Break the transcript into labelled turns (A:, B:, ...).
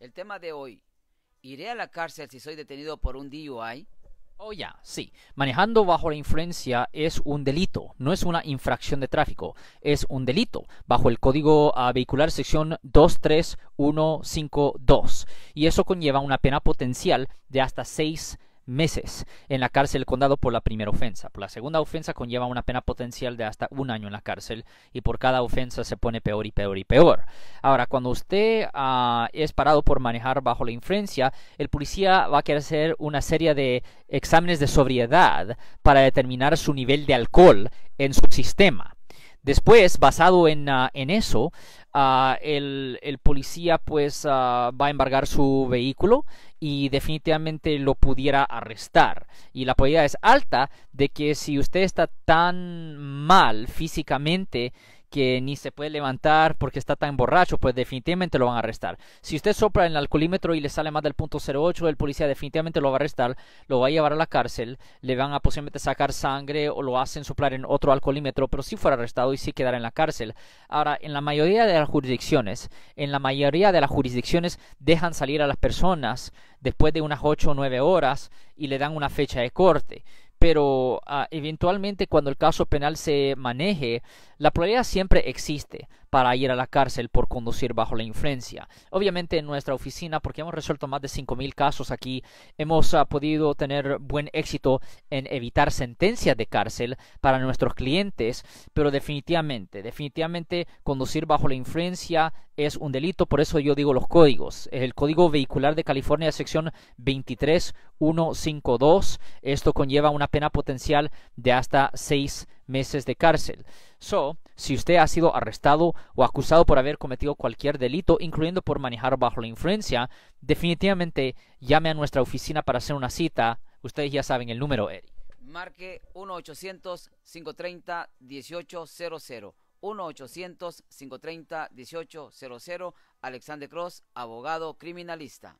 A: El tema de hoy, ¿iré a la cárcel si soy detenido por un DUI? Oh, ya,
B: sí. Manejando bajo la influencia es un delito, no es una infracción de tráfico, es un delito, bajo el Código ah, Vehicular sección 23152. Y eso conlleva una pena potencial de hasta seis meses en la cárcel condado por la primera ofensa. Por la segunda ofensa conlleva una pena potencial de hasta un año en la cárcel y por cada ofensa se pone peor y peor y peor. Ahora, cuando usted ah, es parado por manejar bajo la influencia, el policía va a querer hacer una serie de exámenes de sobriedad para determinar su nivel de alcohol en su sistema. Después, basado en, ah, en eso, el, el, policía pues va a embargar su vehículo y definitivamente lo pudiera arrestar. Y la probabilidad es alta de que si usted está tan mal físicamente que ni se puede levantar porque está tan borracho, pues definitivamente lo van a arrestar. Si usted sopla en el alcoholímetro y le sale más del punto 08, el policía definitivamente lo va a arrestar, lo va a llevar a la cárcel, le van a posiblemente sacar sangre o lo hacen soplar en otro alcoholímetro, pero si fuera arrestado y sí quedara en la cárcel. Ahora, en la mayoría de las jurisdicciones, en la mayoría de las jurisdicciones dejan salir a las personas después de unas 8 o 9 horas y le dan una fecha de corte pero ah, eventualmente cuando el caso penal se maneje, la probabilidad siempre existe para ir a la cárcel por conducir bajo la influencia. Obviamente en nuestra oficina, porque hemos resuelto más de 5.000 casos aquí, hemos ah, podido tener buen éxito en evitar sentencias de cárcel para nuestros clientes, pero definitivamente, definitivamente conducir bajo la influencia es un delito, por eso yo digo los códigos. El Código Vehicular de California, sección 23152, esto conlleva una pena potencial de hasta seis meses de cárcel. So, si usted ha sido arrestado o acusado por haber cometido cualquier delito, incluyendo por manejar bajo la influencia, definitivamente llame a nuestra oficina para hacer una cita. Ustedes ya saben el número, Eric.
A: Marque 1-800-530-1800. 1-800-530-1800. Alexander Cross, abogado criminalista.